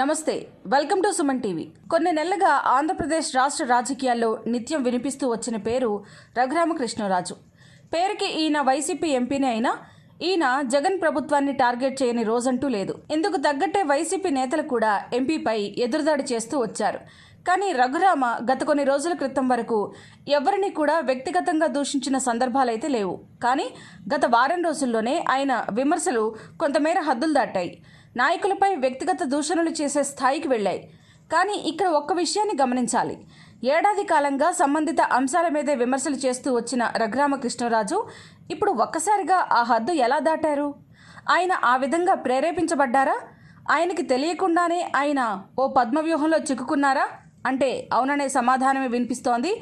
నమస్తే welcome to Suman TV కొన్ని నెలలుగా ఆంధ్రప్రదేశ్ రాష్ట్ర రాజకీయాల్లో నిత్యం వినిపిస్తూ వచ్చిన పేరు రఘురామకృష్ణరాజు పేరుకి ఈయన వైసీపీ ఎంపీనే అయినా ఈయన జగన్ ప్రభుత్వాన్ని టార్గెట్ చేయని రోజంటూ లేదు ఇందుకు తగ్గట్టే వైసీపీ నేతలు కూడా ఎంపీపై ఎదురుదాడి చేస్తూ వచ్చారు కానీ రఘురామ గత కొన్ని రోజుల క్రితం వరకు ఎవరిని కూడా వ్యక్తిగతంగా దూషించిన సందర్భాలైతే లేవు కానీ గత వారం రోజుల్లోనే ఆయన విమర్శలు కొంతమేర హద్దులు దాటాయి నాయకులపై వ్యక్తిగత దూషణలు చేసే స్థాయికి వెళ్ళాయి కానీ ఇక్కడ ఒక్క విషయాన్ని గమనించాలి ఏడాది కాలంగా సంబంధిత అంశాల మీదే విమర్శలు చేస్తూ వచ్చిన రఘురామకృష్ణరాజు ఇప్పుడు ఒక్కసారిగా ఆ హద్దు ఎలా దాటారు ఆయన ఆ విధంగా ప్రేరేపించబడ్డారా ఆయనకి తెలియకుండానే ఆయన ఓ పద్మవ్యూహంలో చిక్కుకున్నారా అంటే అవుననే సమాధానమే వినిపిస్తోంది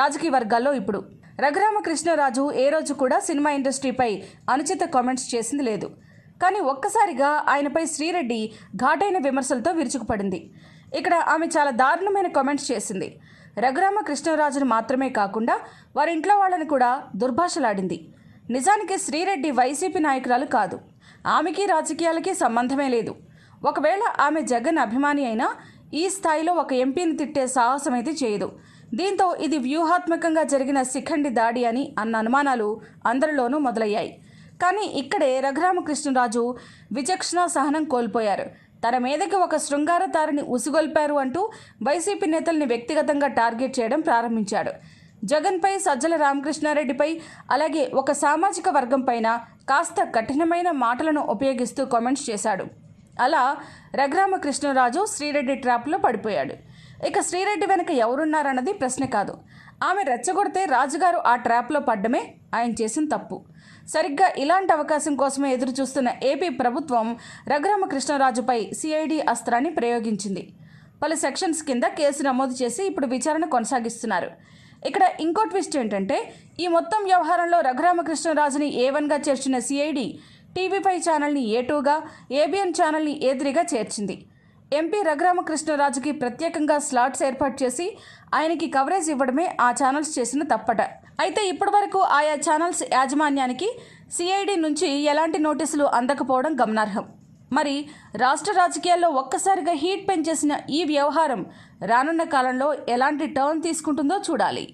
రాజకీయ వర్గాల్లో ఇప్పుడు రఘురామకృష్ణరాజు ఏ రోజు కూడా సినిమా ఇండస్ట్రీపై అనుచిత కామెంట్స్ చేసింది లేదు కానీ ఒక్కసారిగా ఆయనపై శ్రీరెడ్డి ఘాటైన విమర్శలతో విరుచుకుపడింది ఇక్కడ ఆమె చాలా దారుణమైన కామెంట్స్ చేసింది రఘురామ కృష్ణరాజును మాత్రమే కాకుండా వారి ఇంట్లో వాళ్ళని కూడా దుర్భాషలాడింది నిజానికి శ్రీరెడ్డి వైసీపీ నాయకురాలు కాదు ఆమెకి రాజకీయాలకి సంబంధమే లేదు ఒకవేళ ఆమె జగన్ అభిమాని అయినా ఈ స్థాయిలో ఒక ఎంపీని తిట్టే సాహసం అయితే చేయదు దీంతో ఇది వ్యూహాత్మకంగా జరిగిన శిఖండి దాడి అని అన్న అనుమానాలు అందరిలోనూ మొదలయ్యాయి కానీ ఇక్కడే రఘురామకృష్ణరాజు విచక్షణ సహనం కోల్పోయారు తన మీదకి ఒక శృంగార తారని ఉసిగొల్పారు అంటూ వైసీపీ నేతల్ని వ్యక్తిగతంగా టార్గెట్ చేయడం ప్రారంభించాడు జగన్పై సజ్జల రామకృష్ణారెడ్డిపై అలాగే ఒక సామాజిక వర్గం పైన కాస్త కఠినమైన మాటలను ఉపయోగిస్తూ కామెంట్స్ చేశాడు అలా రఘురామకృష్ణరాజు శ్రీరెడ్డి ట్రాప్లో పడిపోయాడు ఇక శ్రీరెడ్డి వెనుక ఎవరున్నారన్నది ప్రశ్న కాదు ఆమె రెచ్చగొడితే రాజుగారు ఆ ట్రాప్లో పడ్డమే ఆయన చేసిన తప్పు సరిగ్గా ఇలాంటి అవకాశం కోసమే ఎదురు చూస్తున్న ఏపీ ప్రభుత్వం రఘురామకృష్ణరాజుపై సిఐడి అస్త్రాన్ని ప్రయోగించింది పలు సెక్షన్స్ కింద కేసు నమోదు చేసి ఇప్పుడు విచారణ కొనసాగిస్తున్నారు ఇక్కడ ఇంకో ట్విస్ట్ ఏంటంటే ఈ మొత్తం వ్యవహారంలో రఘురామకృష్ణరాజుని ఏ వన్గా చేర్చిన సిఐడి టీవీ ఫైవ్ ఛానల్ని ఏ టూగా ఏబిఎన్ ఛానల్ని ఏ త్రీగా చేర్చింది ఎంపీ రఘురామకృష్ణరాజుకి ప్రత్యేకంగా స్లాట్స్ ఏర్పాటు చేసి ఆయనకి కవరేజ్ ఇవ్వడమే ఆ ఛానల్స్ చేసిన తప్పట అయితే ఇప్పటివరకు ఆయా ఛానల్స్ యాజమాన్యానికి సిఐడి నుంచి ఎలాంటి నోటీసులు అందకపోవడం గమనార్హం మరి రాష్ట్ర రాజకీయాల్లో ఒక్కసారిగా హీట్ పెంచేసిన ఈ వ్యవహారం రానున్న కాలంలో ఎలాంటి టర్న్ తీసుకుంటుందో చూడాలి